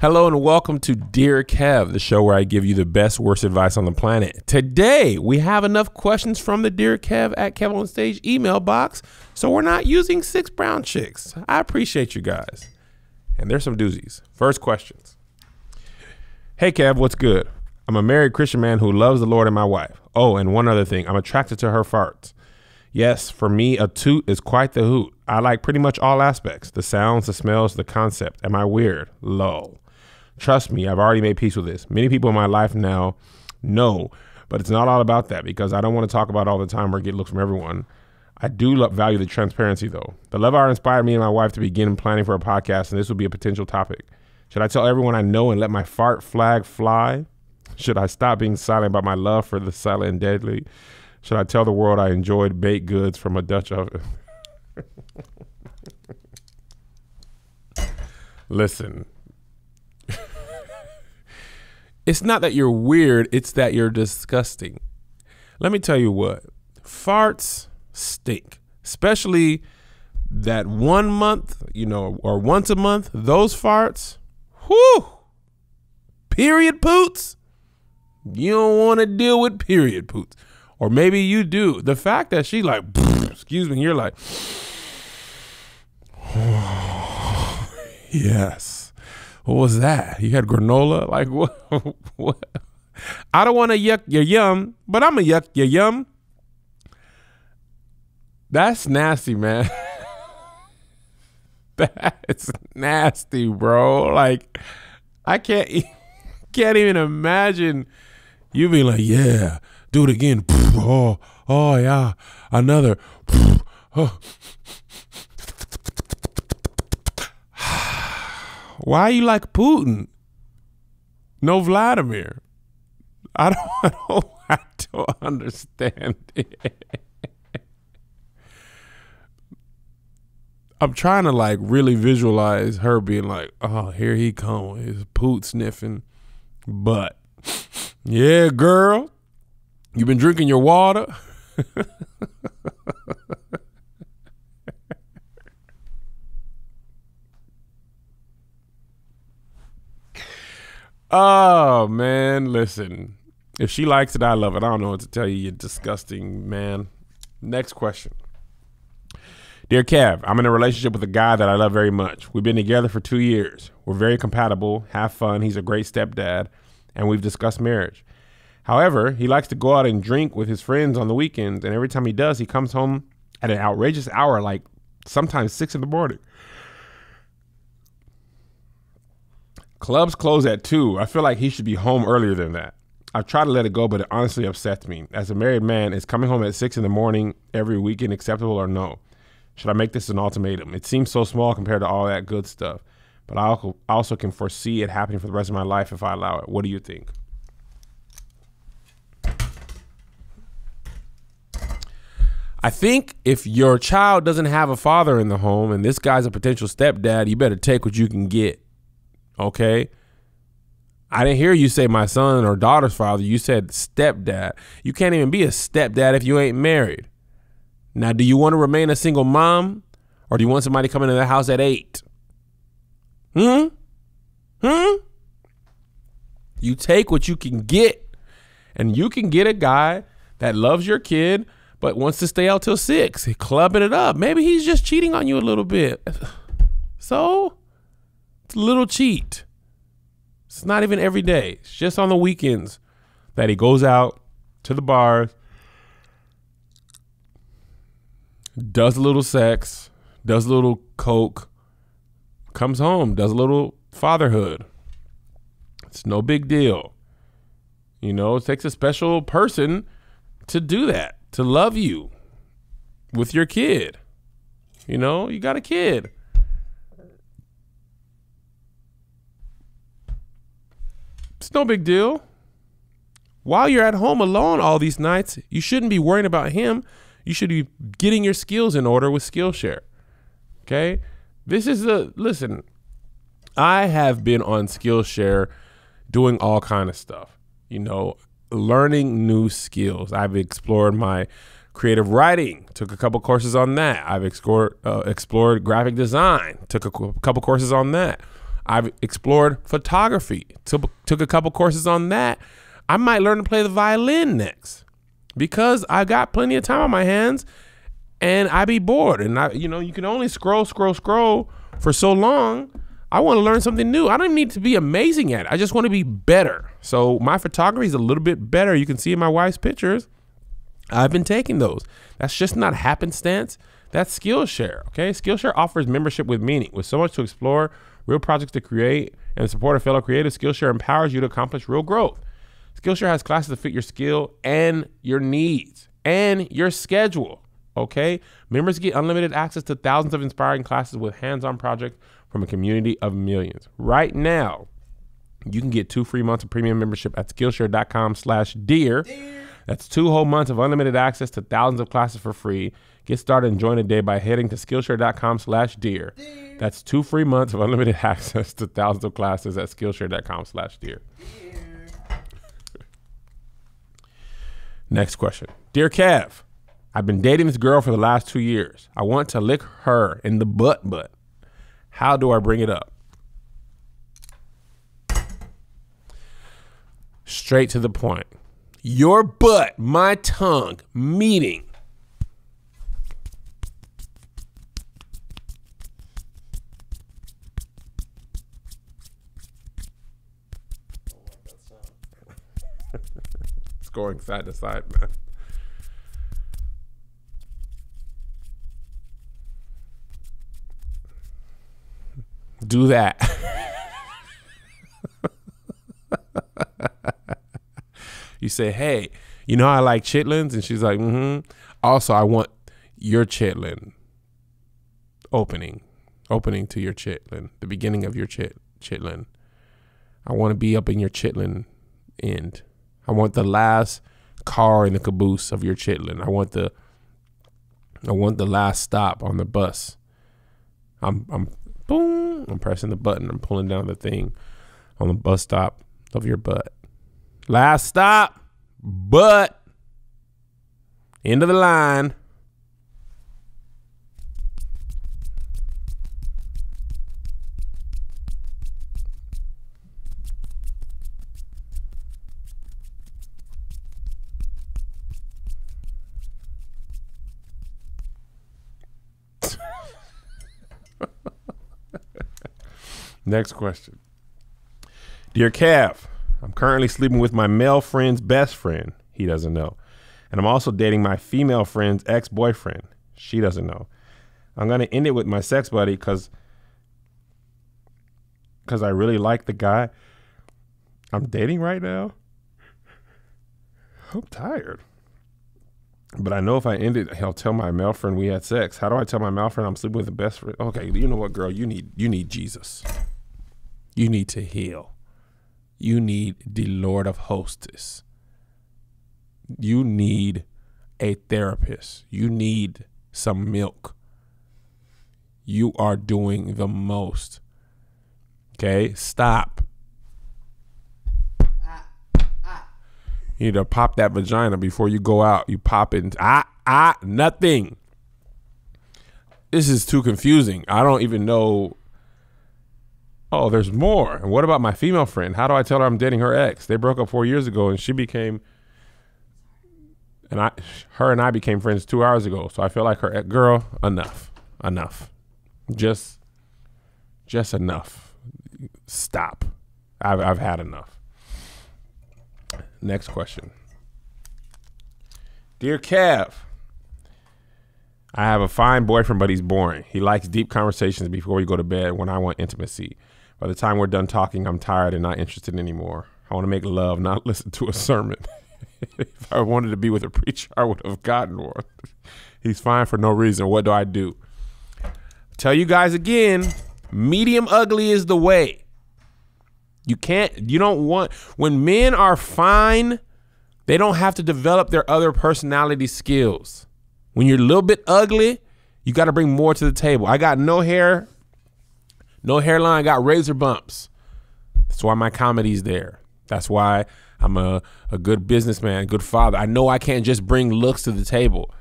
Hello and welcome to Dear Kev, the show where I give you the best, worst advice on the planet. Today, we have enough questions from the Dear Kev at Kev on Stage email box, so we're not using six brown chicks. I appreciate you guys. And there's some doozies. First questions. Hey Kev, what's good? I'm a married Christian man who loves the Lord and my wife. Oh, and one other thing, I'm attracted to her farts. Yes, for me, a toot is quite the hoot. I like pretty much all aspects the sounds, the smells, the concept. Am I weird? Lol. Trust me, I've already made peace with this. Many people in my life now know, but it's not all about that because I don't want to talk about all the time or get looks from everyone. I do love, value the transparency though. The love hour inspired me and my wife to begin planning for a podcast, and this would be a potential topic. Should I tell everyone I know and let my fart flag fly? Should I stop being silent about my love for the silent and deadly? Should I tell the world I enjoyed baked goods from a Dutch oven? Listen, it's not that you're weird, it's that you're disgusting. Let me tell you what farts stink, especially that one month, you know, or once a month, those farts, whoo, period poots. You don't want to deal with period poots. Or maybe you do. The fact that she like, excuse me, you're like, yes what was that? You had granola? Like what? I don't want to yuck your yum, but I'm a yuck your yum. That's nasty, man. That's nasty, bro. Like I can't can't even imagine you being like, yeah, do it again. Oh, oh yeah, another. Oh. Why are you like Putin? No Vladimir. I don't, I don't, I don't understand it. I'm trying to like really visualize her being like, oh, here he come his poot sniffing but Yeah, girl, you've been drinking your water. Oh man, listen. If she likes it, I love it. I don't know what to tell you. You're disgusting, man. Next question. Dear Kev, I'm in a relationship with a guy that I love very much. We've been together for two years. We're very compatible, have fun. He's a great stepdad, and we've discussed marriage. However, he likes to go out and drink with his friends on the weekends, and every time he does, he comes home at an outrageous hour, like sometimes six in the morning. Clubs close at 2. I feel like he should be home earlier than that. I've tried to let it go, but it honestly upsets me. As a married man, is coming home at 6 in the morning every weekend acceptable or no? Should I make this an ultimatum? It seems so small compared to all that good stuff, but I also can foresee it happening for the rest of my life if I allow it. What do you think? I think if your child doesn't have a father in the home and this guy's a potential stepdad, you better take what you can get. Okay. I didn't hear you say my son or daughter's father. You said stepdad. You can't even be a stepdad if you ain't married. Now, do you want to remain a single mom or do you want somebody coming to the house at eight? Hmm? Hmm? You take what you can get and you can get a guy that loves your kid but wants to stay out till six, clubbing it up. Maybe he's just cheating on you a little bit. So? It's a little cheat. It's not even every day. It's just on the weekends that he goes out to the bars, does a little sex, does a little coke, comes home, does a little fatherhood. It's no big deal. You know, it takes a special person to do that, to love you with your kid. You know, you got a kid. It's no big deal. While you're at home alone all these nights, you shouldn't be worrying about him. You should be getting your skills in order with Skillshare. Okay? This is a listen. I have been on Skillshare doing all kind of stuff. You know, learning new skills. I've explored my creative writing, took a couple courses on that. I've explored, uh, explored graphic design, took a couple courses on that. I've explored photography, took, took a couple courses on that. I might learn to play the violin next because I got plenty of time on my hands and I be bored. And I, you know, you can only scroll, scroll, scroll for so long. I want to learn something new. I don't need to be amazing at it. I just want to be better. So my photography is a little bit better. You can see in my wife's pictures. I've been taking those. That's just not happenstance. That's Skillshare, okay? Skillshare offers membership with meaning. With so much to explore, real projects to create, and support a fellow creative, Skillshare empowers you to accomplish real growth. Skillshare has classes that fit your skill and your needs and your schedule, okay? Members get unlimited access to thousands of inspiring classes with hands on projects from a community of millions. Right now, you can get two free months of premium membership at Skillshare.com slash dear. That's two whole months of unlimited access to thousands of classes for free. Get started and join today by heading to Skillshare.com slash dear. That's two free months of unlimited access to thousands of classes at Skillshare.com slash dear. Next question. Dear Kev, I've been dating this girl for the last two years. I want to lick her in the butt butt. How do I bring it up? Straight to the point. Your butt, my tongue, meeting going side to side, man. Do that. you say, hey, you know I like chitlins? And she's like, mm-hmm. Also, I want your chitlin opening. Opening to your chitlin. The beginning of your chit chitlin. I want to be up in your chitlin end. I want the last car in the caboose of your chitlin. I want the I want the last stop on the bus. I'm I'm boom, I'm pressing the button. I'm pulling down the thing on the bus stop of your butt. Last stop, butt. End of the line. Next question. Dear Cav, I'm currently sleeping with my male friend's best friend. He doesn't know. And I'm also dating my female friend's ex boyfriend. She doesn't know. I'm going to end it with my sex buddy because because I really like the guy I'm dating right now. I'm tired. But I know if I end it, he'll tell my male friend we had sex. How do I tell my male friend I'm sleeping with the best friend? Okay, you know what, girl? You need you need Jesus. You need to heal. You need the Lord of Hostess. You need a therapist. You need some milk. You are doing the most. Okay? Stop. You need to pop that vagina before you go out. You pop it. Ah, ah, nothing. This is too confusing. I don't even know oh, there's more. And what about my female friend? How do I tell her I'm dating her ex? They broke up four years ago, and she became, and I, her and I became friends two hours ago. So I feel like her ex, girl. Enough, enough, just, just enough. Stop. I've I've had enough. Next question. Dear Kev, I have a fine boyfriend, but he's boring. He likes deep conversations before we go to bed when I want intimacy. By the time we're done talking, I'm tired and not interested anymore. I want to make love, not listen to a sermon. if I wanted to be with a preacher, I would have gotten one. He's fine for no reason. What do I do? Tell you guys again, medium ugly is the way. You can't, you don't want, when men are fine, they don't have to develop their other personality skills. When you're a little bit ugly, you got to bring more to the table. I got no hair, no hairline, got razor bumps. That's why my comedy's there. That's why I'm a, a good businessman, good father. I know I can't just bring looks to the table.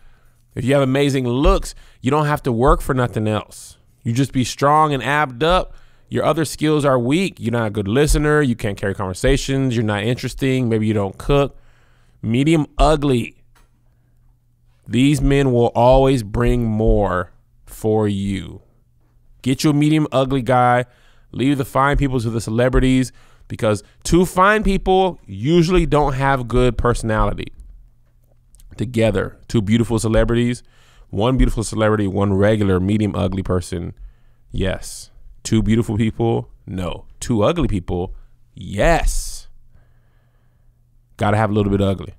If you have amazing looks, you don't have to work for nothing else. You just be strong and abbed up. Your other skills are weak. You're not a good listener. You can't carry conversations. You're not interesting. Maybe you don't cook. Medium ugly. These men will always bring more for you. Get your medium ugly guy. Leave the fine people to the celebrities because two fine people usually don't have good personality. Together, two beautiful celebrities, one beautiful celebrity, one regular medium ugly person. Yes. Two beautiful people? No. Two ugly people? Yes. Got to have a little bit ugly.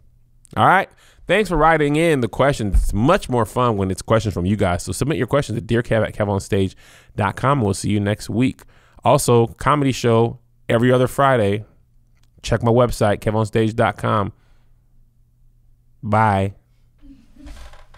All right. Thanks for writing in the questions. It's much more fun when it's questions from you guys. So submit your questions at dearcav at we'll see you next week. Also, comedy show every other Friday. Check my website, kevonstage.com. Bye.